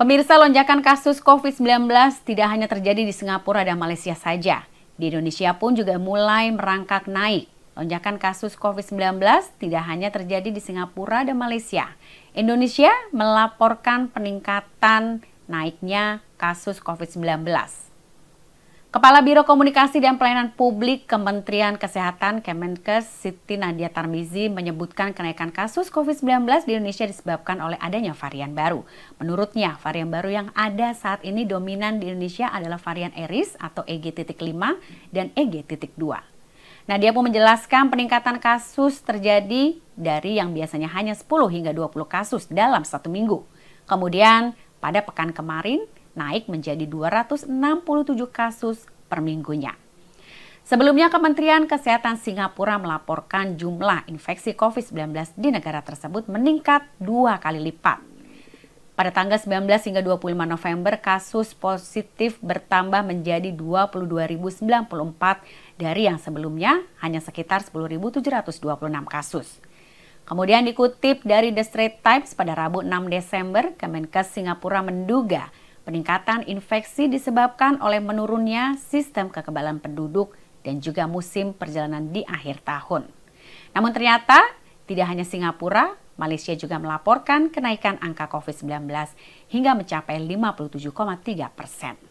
Pemirsa, lonjakan kasus COVID-19 tidak hanya terjadi di Singapura dan Malaysia saja. Di Indonesia pun juga mulai merangkak naik. Lonjakan kasus COVID-19 tidak hanya terjadi di Singapura dan Malaysia. Indonesia melaporkan peningkatan naiknya kasus COVID-19. Kepala Biro Komunikasi dan Pelayanan Publik Kementerian Kesehatan Kemenkes Siti Nadia Tarmizi menyebutkan kenaikan kasus COVID-19 di Indonesia disebabkan oleh adanya varian baru. Menurutnya, varian baru yang ada saat ini dominan di Indonesia adalah varian Eris atau EG.5 dan EG.2. Nadia pun menjelaskan peningkatan kasus terjadi dari yang biasanya hanya 10 hingga 20 kasus dalam satu minggu. Kemudian, pada pekan kemarin, naik menjadi 267 kasus per minggunya. Sebelumnya, Kementerian Kesehatan Singapura melaporkan jumlah infeksi COVID-19 di negara tersebut meningkat dua kali lipat. Pada tanggal 19 hingga 25 November, kasus positif bertambah menjadi 22.094 dari yang sebelumnya hanya sekitar 10.726 kasus. Kemudian dikutip dari The Straits Times pada Rabu 6 Desember, Kemenkes Singapura menduga Peningkatan infeksi disebabkan oleh menurunnya sistem kekebalan penduduk dan juga musim perjalanan di akhir tahun. Namun ternyata tidak hanya Singapura, Malaysia juga melaporkan kenaikan angka COVID-19 hingga mencapai 57,3 persen.